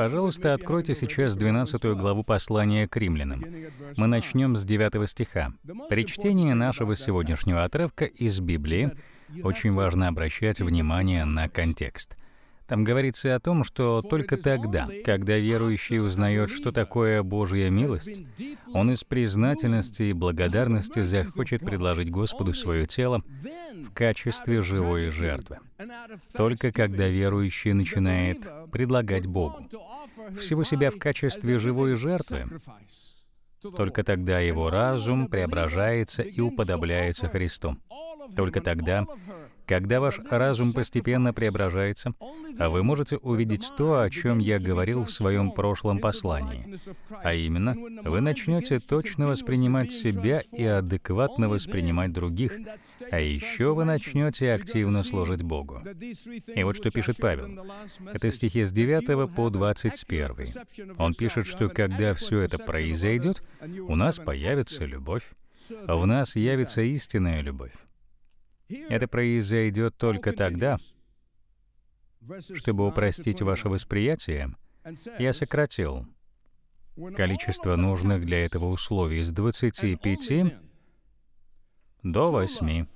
Пожалуйста, откройте сейчас 12 главу послания к римлянам. Мы начнем с 9 стиха. При чтении нашего сегодняшнего отрывка из Библии очень важно обращать внимание на контекст — там говорится о том, что только тогда, когда верующий узнает, что такое Божья милость, он из признательности и благодарности захочет предложить Господу свое тело в качестве живой жертвы. Только когда верующий начинает предлагать Богу всего себя в качестве живой жертвы, только тогда его разум преображается и уподобляется Христу. Только тогда когда ваш разум постепенно преображается, а вы можете увидеть то, о чем я говорил в своем прошлом послании. А именно, вы начнете точно воспринимать себя и адекватно воспринимать других, а еще вы начнете активно служить Богу. И вот что пишет Павел. Это стихи с 9 по 21. Он пишет, что когда все это произойдет, у нас появится любовь, в нас явится истинная любовь. Это произойдет только тогда, чтобы упростить ваше восприятие, я сократил количество нужных для этого условий с 25 до 8.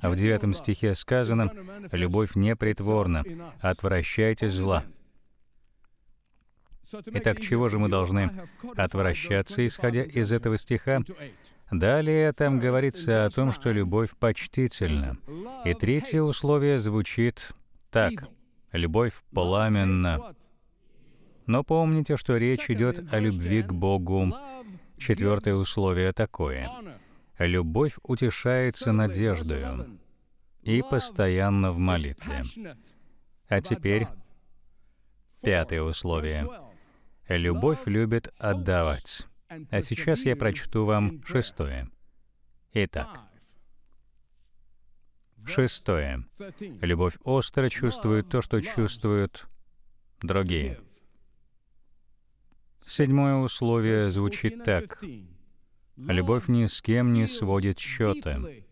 А в девятом стихе сказано, «Любовь не притворна. отвращайте зла». Итак, чего же мы должны отвращаться, исходя из этого стиха Далее там говорится о том, что любовь почтительна. И третье условие звучит так. Любовь пламенна. Но помните, что речь идет о любви к Богу. Четвертое условие такое. Любовь утешается надеждою и постоянно в молитве. А теперь пятое условие. Любовь любит отдавать. А сейчас я прочту вам шестое. Итак, шестое. Любовь остро чувствует то, что чувствуют другие. Седьмое условие звучит так. Любовь ни с кем не сводит счеты.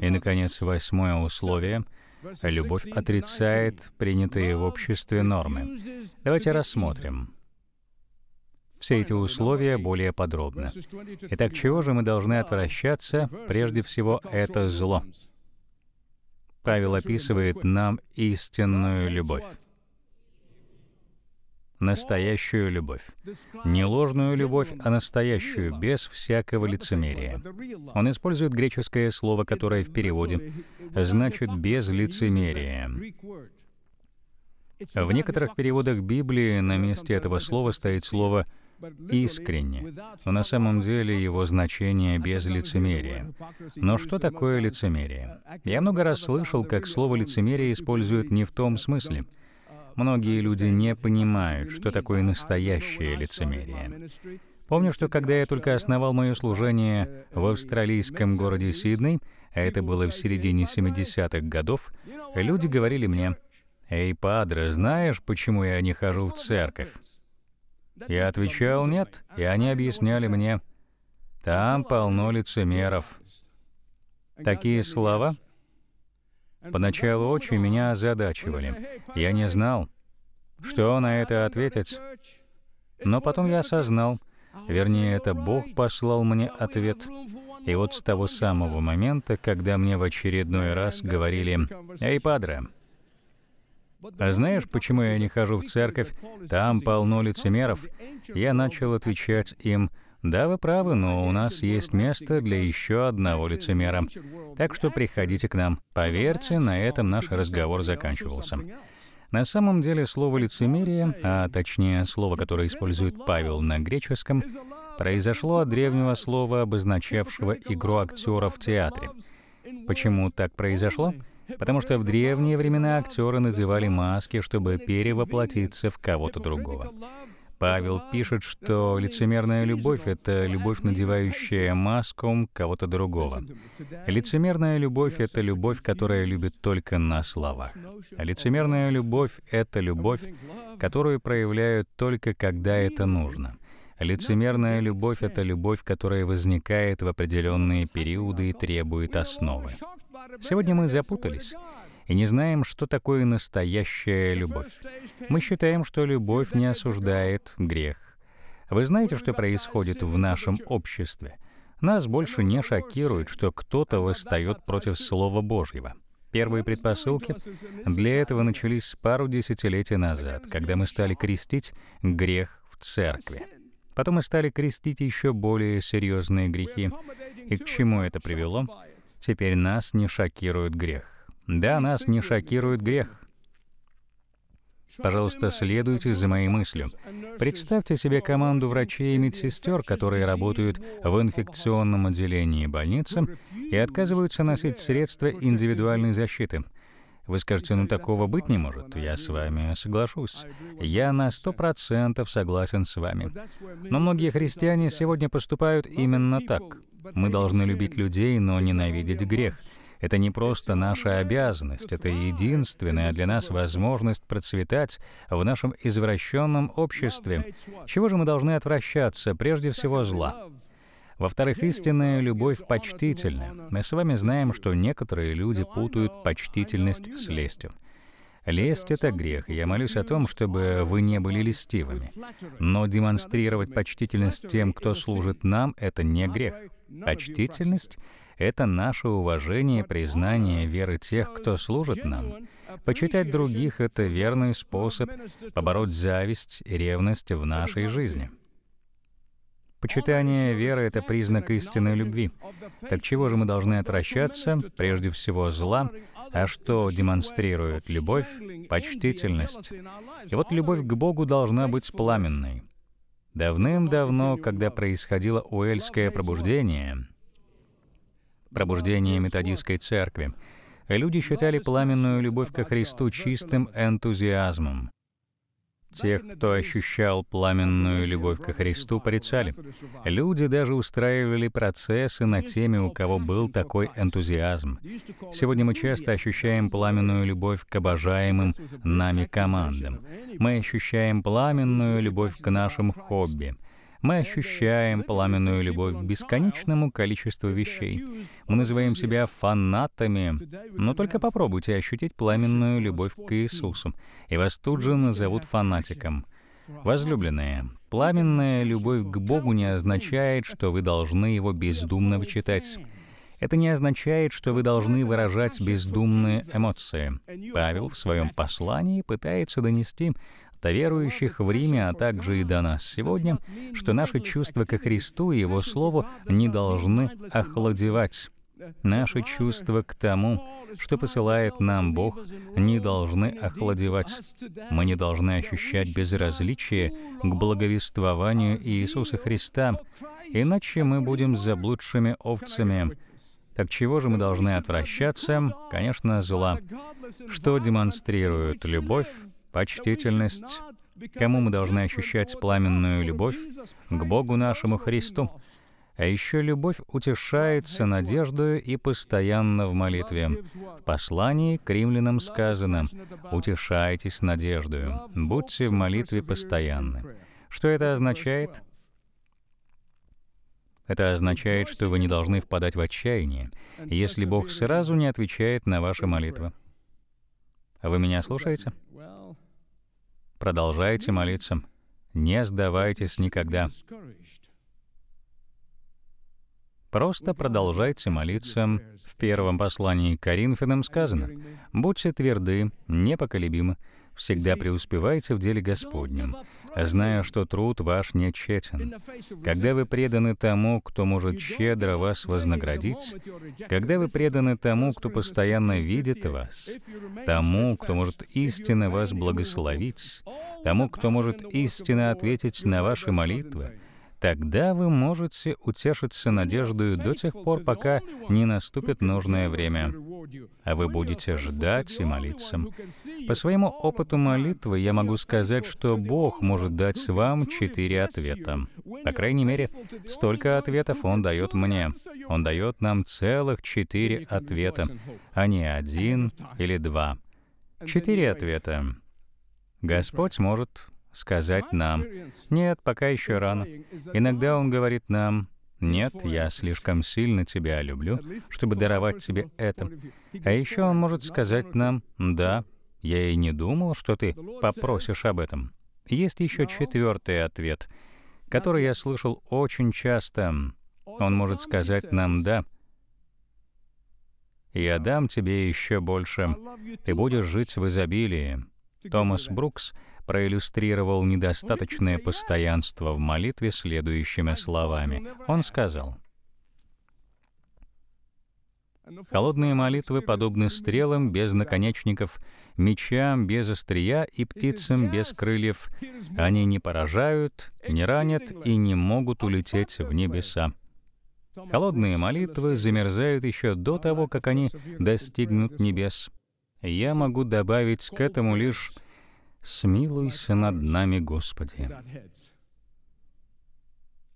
И, наконец, восьмое условие — любовь отрицает принятые в обществе нормы. Давайте рассмотрим все эти условия более подробно. Итак, чего же мы должны отвращаться? Прежде всего, это зло. Павел описывает нам истинную любовь настоящую любовь. Не ложную любовь, а настоящую, без всякого лицемерия. Он использует греческое слово, которое в переводе значит «без лицемерия». В некоторых переводах Библии на месте этого слова стоит слово «без искренне, но на самом деле его значение без лицемерия. Но что такое лицемерие? Я много раз слышал, как слово «лицемерие» используют не в том смысле. Многие люди не понимают, что такое настоящее лицемерие. Помню, что когда я только основал мое служение в австралийском городе Сидней, а это было в середине 70-х годов, люди говорили мне, «Эй, падре, знаешь, почему я не хожу в церковь?» Я отвечал «нет», и они объясняли мне, «Там полно лицемеров». Такие слова поначалу очень меня озадачивали. Я не знал, что на это ответить. Но потом я осознал, вернее, это Бог послал мне ответ. И вот с того самого момента, когда мне в очередной раз говорили «Эй, падре, а знаешь, почему я не хожу в церковь? Там полно лицемеров. Я начал отвечать им, да, вы правы, но у нас есть место для еще одного лицемера. Так что приходите к нам. Поверьте, на этом наш разговор заканчивался. На самом деле слово «лицемерие», а точнее слово, которое использует Павел на греческом, произошло от древнего слова, обозначавшего игру актера в театре. Почему так произошло? Потому что в древние времена актеры называли маски, чтобы перевоплотиться в кого-то другого. Павел пишет, что лицемерная любовь — это любовь, надевающая маску кого-то другого. Лицемерная любовь — это любовь, которая любит только на словах. Лицемерная любовь — это любовь, которую проявляют только когда это нужно. Лицемерная любовь — это любовь, которая возникает в определенные периоды и требует основы. Сегодня мы запутались и не знаем, что такое настоящая любовь. Мы считаем, что любовь не осуждает грех. Вы знаете, что происходит в нашем обществе? Нас больше не шокирует, что кто-то восстает против Слова Божьего. Первые предпосылки для этого начались пару десятилетий назад, когда мы стали крестить грех в церкви. Потом мы стали крестить еще более серьезные грехи. И к чему это привело? Теперь нас не шокирует грех. Да, нас не шокирует грех. Пожалуйста, следуйте за моей мыслью. Представьте себе команду врачей и медсестер, которые работают в инфекционном отделении больницы и отказываются носить средства индивидуальной защиты — вы скажете, ну такого быть не может. Я с вами соглашусь. Я на сто процентов согласен с вами. Но многие христиане сегодня поступают именно так. Мы должны любить людей, но ненавидеть грех. Это не просто наша обязанность, это единственная для нас возможность процветать в нашем извращенном обществе. Чего же мы должны отвращаться? Прежде всего, зла. Во-вторых, истинная любовь почтительна. Мы с вами знаем, что некоторые люди путают почтительность с лестью. Лесть — это грех, я молюсь о том, чтобы вы не были лестивыми. Но демонстрировать почтительность тем, кто служит нам, — это не грех. Почтительность — это наше уважение и признание веры тех, кто служит нам. Почитать других — это верный способ побороть зависть и ревность в нашей жизни. Почитание веры — это признак истинной любви. Так чего же мы должны отвращаться? Прежде всего, зла. А что демонстрирует любовь? Почтительность. И вот любовь к Богу должна быть пламенной. Давным-давно, когда происходило Уэльское пробуждение, пробуждение методистской церкви, люди считали пламенную любовь ко Христу чистым энтузиазмом. Тех, кто ощущал пламенную любовь ко Христу, порицали. Люди даже устраивали процессы над теми, у кого был такой энтузиазм. Сегодня мы часто ощущаем пламенную любовь к обожаемым нами командам. Мы ощущаем пламенную любовь к нашим хобби — мы ощущаем пламенную любовь к бесконечному количеству вещей. Мы называем себя фанатами. Но только попробуйте ощутить пламенную любовь к Иисусу, и вас тут же назовут фанатиком. Возлюбленные, пламенная любовь к Богу не означает, что вы должны Его бездумно вычитать. Это не означает, что вы должны выражать бездумные эмоции. Павел в своем послании пытается донести до верующих в Риме, а также и до нас сегодня, что наши чувства ко Христу и Его Слову не должны охладевать. Наши чувства к тому, что посылает нам Бог, не должны охладевать. Мы не должны ощущать безразличие к благовествованию Иисуса Христа, иначе мы будем заблудшими овцами. Так чего же мы должны отвращаться? Конечно, зла. Что демонстрирует любовь, почтительность, кому мы должны ощущать пламенную любовь к Богу нашему Христу. А еще любовь утешается надеждою и постоянно в молитве. В послании к римлянам сказано «Утешайтесь надеждою, будьте в молитве постоянны». Что это означает? Это означает, что вы не должны впадать в отчаяние, если Бог сразу не отвечает на ваши молитвы. Вы меня слушаете? Продолжайте молиться. Не сдавайтесь никогда. Просто продолжайте молиться. В первом послании к Коринфянам сказано, «Будьте тверды, непоколебимы, всегда преуспевайте в деле Господнем, зная, что труд ваш не тщетен. Когда вы преданы тому, кто может щедро вас вознаградить, когда вы преданы тому, кто постоянно видит вас, тому, кто может истинно вас благословить, тому, кто может истинно ответить на ваши молитвы, тогда вы можете утешиться надеждою до тех пор, пока не наступит нужное время а вы будете ждать и молиться. По своему а опыту молитвы я могу сказать, что Бог может дать вам четыре ответа. По крайней мере, столько ответов Он дает мне. Он дает нам целых четыре ответа, а не один или два. Четыре ответа. Господь может сказать нам, «Нет, пока еще рано». Иногда Он говорит нам, нет, я слишком сильно тебя люблю, чтобы даровать тебе это. А еще он может сказать нам, да, я и не думал, что ты попросишь об этом. Есть еще четвертый ответ, который я слышал очень часто. Он может сказать нам «да». «Я дам тебе еще больше. Ты будешь жить в изобилии». Томас Брукс проиллюстрировал недостаточное постоянство в молитве следующими словами. Он сказал, ну, Холодные молитвы подобны стрелам без наконечников, мечам без острия и птицам без крыльев. Они не поражают, не ранят и не могут улететь в небеса. Холодные молитвы замерзают еще до того, как они достигнут небес. Я могу добавить к этому лишь смилуйся над нами, Господи.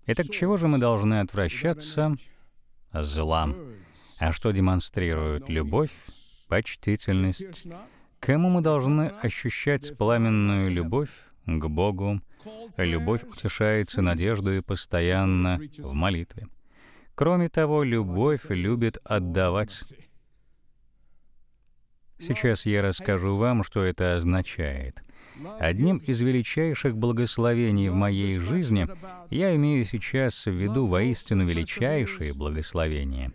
Итак, чего же мы должны отвращаться? Зла. А что демонстрирует любовь? Почтительность. Кому мы должны ощущать пламенную любовь к Богу? Любовь утешается надеждой постоянно в молитве. Кроме того, любовь любит отдавать. Сейчас я расскажу вам, что это означает. Одним из величайших благословений в моей жизни я имею сейчас в виду воистину величайшие благословения.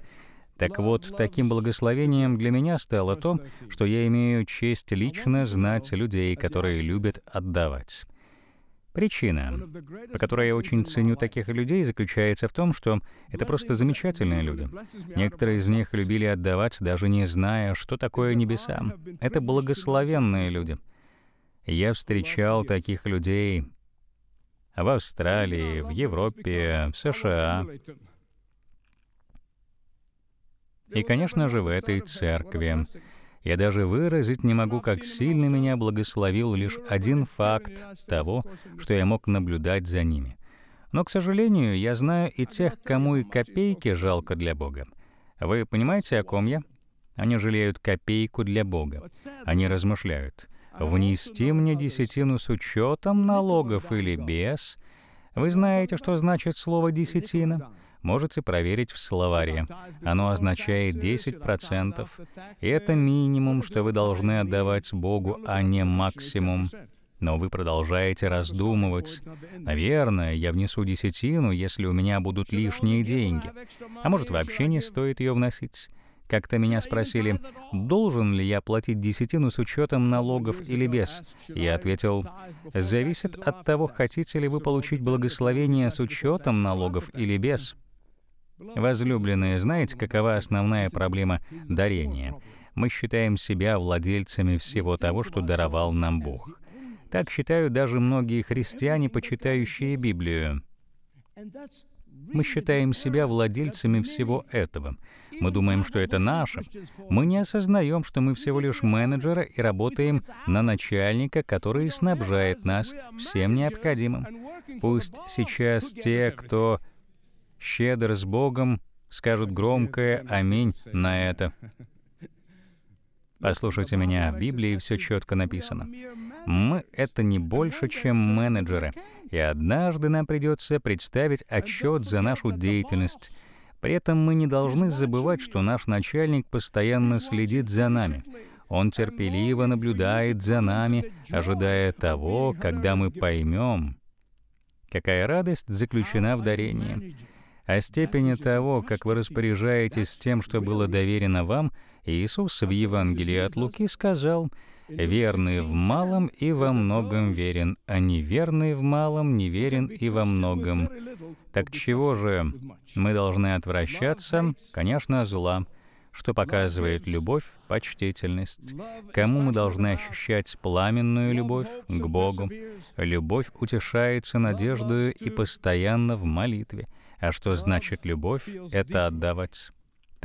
Так вот, таким благословением для меня стало то, что я имею честь лично знать людей, которые любят отдавать. Причина, по которой я очень ценю таких людей, заключается в том, что это просто замечательные люди. Некоторые из них любили отдавать, даже не зная, что такое небеса. Это благословенные люди — я встречал таких людей в Австралии, в Европе, в США. И, конечно же, в этой церкви. Я даже выразить не могу, как сильно меня благословил лишь один факт того, что я мог наблюдать за ними. Но, к сожалению, я знаю и тех, кому и копейки жалко для Бога. Вы понимаете, о ком я? Они жалеют копейку для Бога. Они размышляют внести мне десятину с учетом налогов или без. Вы знаете, что значит слово «десятина»? Можете проверить в словаре. Оно означает 10%. И это минимум, что вы должны отдавать Богу, а не максимум. Но вы продолжаете раздумывать. Наверное, я внесу десятину, если у меня будут лишние деньги. А может, вообще не стоит ее вносить? Как-то меня спросили, должен ли я платить десятину с учетом налогов или без. Я ответил, зависит от того, хотите ли вы получить благословение с учетом налогов или без. Возлюбленные, знаете, какова основная проблема дарения? Мы считаем себя владельцами всего того, что даровал нам Бог. Так считают даже многие христиане, почитающие Библию. Мы считаем себя владельцами всего этого. Мы думаем, что это наше. Мы не осознаем, что мы всего лишь менеджеры и работаем на начальника, который снабжает нас всем необходимым. Пусть сейчас те, кто щедр с Богом, скажут громкое «Аминь» на это. Послушайте меня, в Библии все четко написано. Мы — это не больше, чем менеджеры — и однажды нам придется представить отчет за нашу деятельность. При этом мы не должны забывать, что наш начальник постоянно следит за нами. Он терпеливо наблюдает за нами, ожидая того, когда мы поймем, какая радость заключена в дарении. О а степени того, как вы распоряжаетесь тем, что было доверено вам, Иисус в Евангелии от Луки сказал — верный в малом и во многом верен, а неверный в малом неверен и во многом. Так чего же мы должны отвращаться? Конечно, зла, что показывает любовь, почтительность. Кому мы должны ощущать пламенную любовь? К Богу. Любовь утешается надеждою и постоянно в молитве. А что значит любовь? Это отдавать.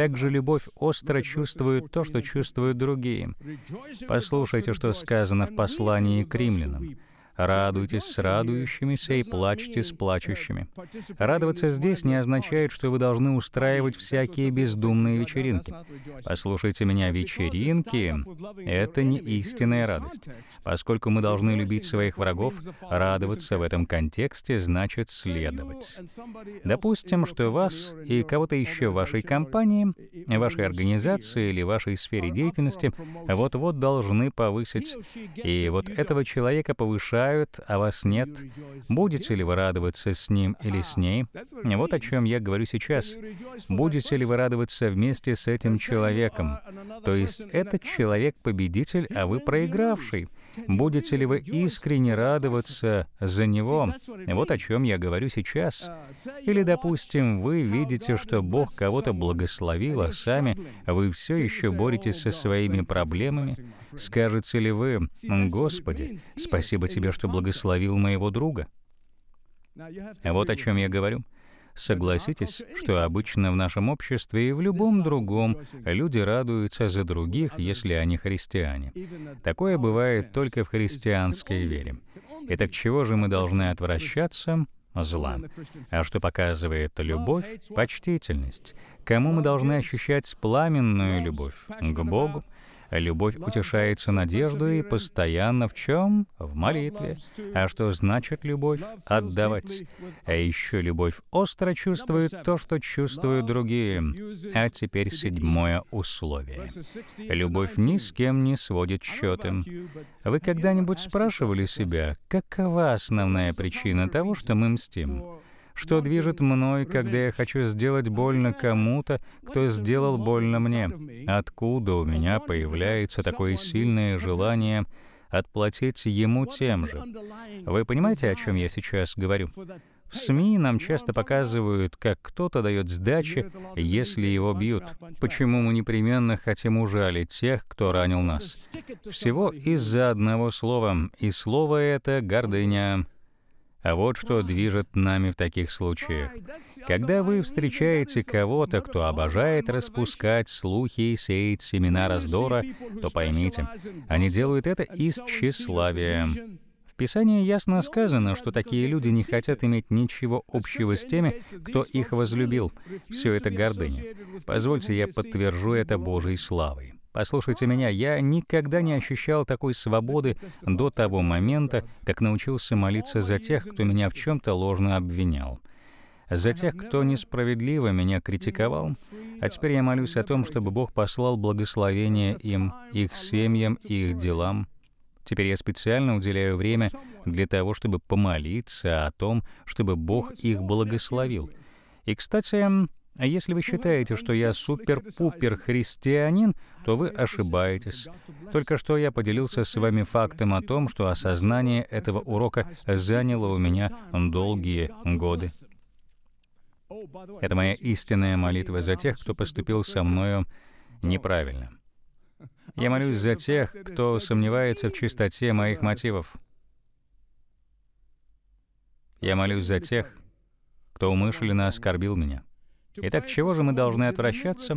Также любовь остро чувствует то, что чувствуют другие. Послушайте, что сказано в послании к римлянам. Радуйтесь с радующимися и плачьте с плачущими. Радоваться здесь не означает, что вы должны устраивать всякие бездумные вечеринки. Послушайте меня, вечеринки — это не истинная радость. Поскольку мы должны любить своих врагов, радоваться в этом контексте значит следовать. Допустим, что вас и кого-то еще в вашей компании, вашей организации или вашей сфере деятельности вот-вот должны повысить, и вот этого человека повышают умирают, а вас нет, будете ли вы радоваться с ним или с ней? Вот о чем я говорю сейчас. Будете ли вы радоваться вместе с этим человеком? То есть этот человек победитель, а вы проигравший. Будете ли вы искренне радоваться за него? Вот о чем я говорю сейчас. Или, допустим, вы видите, что Бог кого-то благословил, а сами вы все еще боретесь со своими проблемами. Скажете ли вы, «Господи, спасибо тебе, что благословил моего друга»? Вот о чем я говорю. Согласитесь, что обычно в нашем обществе и в любом другом люди радуются за других, если они христиане. Такое бывает только в христианской вере. Итак, чего же мы должны отвращаться? зла. А что показывает любовь? Почтительность. Кому мы должны ощущать пламенную любовь? К Богу, Любовь утешается надеждой и постоянно в чем? В молитве. А что значит любовь? Отдавать. А еще любовь остро чувствует то, что чувствуют другие. А теперь седьмое условие. Любовь ни с кем не сводит счеты. Вы когда-нибудь спрашивали себя, какова основная причина того, что мы мстим? что движет мной, когда я хочу сделать больно кому-то, кто сделал больно мне. Откуда у меня появляется такое сильное желание отплатить ему тем же? Вы понимаете, о чем я сейчас говорю? В СМИ нам часто показывают, как кто-то дает сдачи, если его бьют. Почему мы непременно хотим ужалить тех, кто ранил нас? Всего из-за одного слова, и слово это — гордыня. А вот что движет нами в таких случаях. Когда вы встречаете кого-то, кто обожает распускать слухи и сеять семена раздора, то поймите, они делают это из тщеславия. В Писании ясно сказано, что такие люди не хотят иметь ничего общего с теми, кто их возлюбил. Все это гордыня. Позвольте, я подтвержу это Божьей славой. Послушайте меня, я никогда не ощущал такой свободы до того момента, как научился молиться за тех, кто меня в чем-то ложно обвинял. За тех, кто несправедливо меня критиковал, а теперь я молюсь о том, чтобы Бог послал благословение им, их семьям, их делам. Теперь я специально уделяю время для того, чтобы помолиться о том, чтобы Бог их благословил. И, кстати, а если вы считаете, что я супер-пупер христианин, то вы ошибаетесь. Только что я поделился с вами фактом о том, что осознание этого урока заняло у меня долгие годы. Это моя истинная молитва за тех, кто поступил со мною неправильно. Я молюсь за тех, кто сомневается в чистоте моих мотивов. Я молюсь за тех, кто умышленно оскорбил меня. Итак, чего же мы должны отвращаться?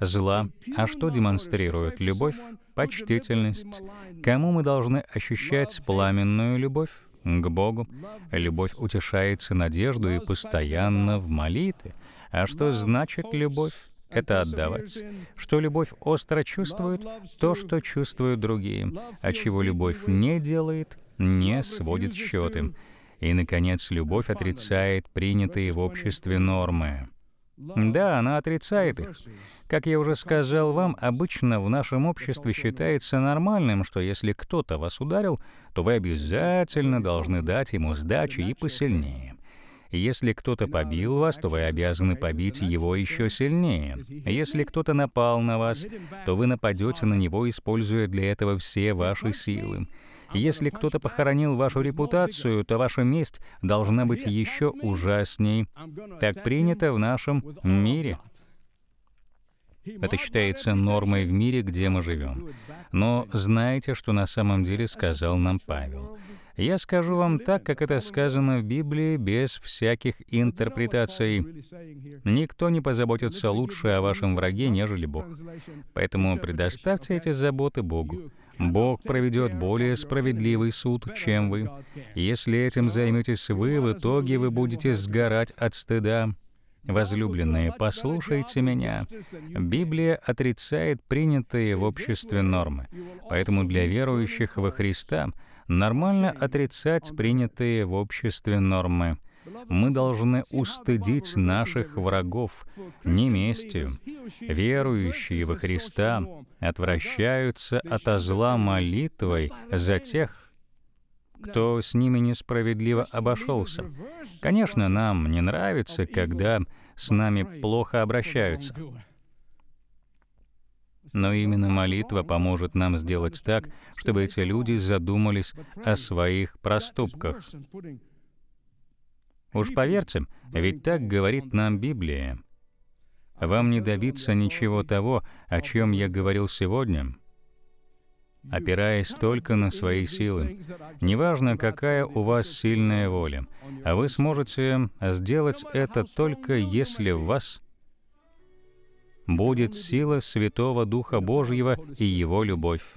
Зла. А что демонстрирует любовь? Почтительность. Кому мы должны ощущать пламенную любовь? К Богу. Любовь утешается надежду и постоянно в молитве. А что значит любовь? это отдавать. Что любовь остро чувствует то, что чувствуют другие, а чего любовь не делает, не сводит счеты. И, наконец, любовь отрицает принятые в обществе нормы. Да, она отрицает их. Как я уже сказал вам, обычно в нашем обществе считается нормальным, что если кто-то вас ударил, то вы обязательно должны дать ему сдачи и посильнее. Если кто-то побил вас, то вы обязаны побить его еще сильнее. Если кто-то напал на вас, то вы нападете на него, используя для этого все ваши силы. Если кто-то похоронил вашу репутацию, то ваша месть должна быть еще ужасней. Так принято в нашем мире. Это считается нормой в мире, где мы живем. Но знаете, что на самом деле сказал нам Павел. Я скажу вам так, как это сказано в Библии, без всяких интерпретаций. Никто не позаботится лучше о вашем враге, нежели Бог. Поэтому предоставьте эти заботы Богу. Бог проведет более справедливый суд, чем вы. Если этим займетесь вы, в итоге вы будете сгорать от стыда. Возлюбленные, послушайте меня. Библия отрицает принятые в обществе нормы, поэтому для верующих во Христа нормально отрицать принятые в обществе нормы. Мы должны устыдить наших врагов не местью. Верующие во Христа отвращаются от зла молитвой за тех, кто с ними несправедливо обошелся. Конечно, нам не нравится, когда с нами плохо обращаются. Но именно молитва поможет нам сделать так, чтобы эти люди задумались о своих проступках. Уж поверьте, ведь так говорит нам Библия. Вам не добиться ничего того, о чем я говорил сегодня, опираясь только на свои силы. Неважно, какая у вас сильная воля, а вы сможете сделать это только если в вас будет сила Святого Духа Божьего и Его любовь.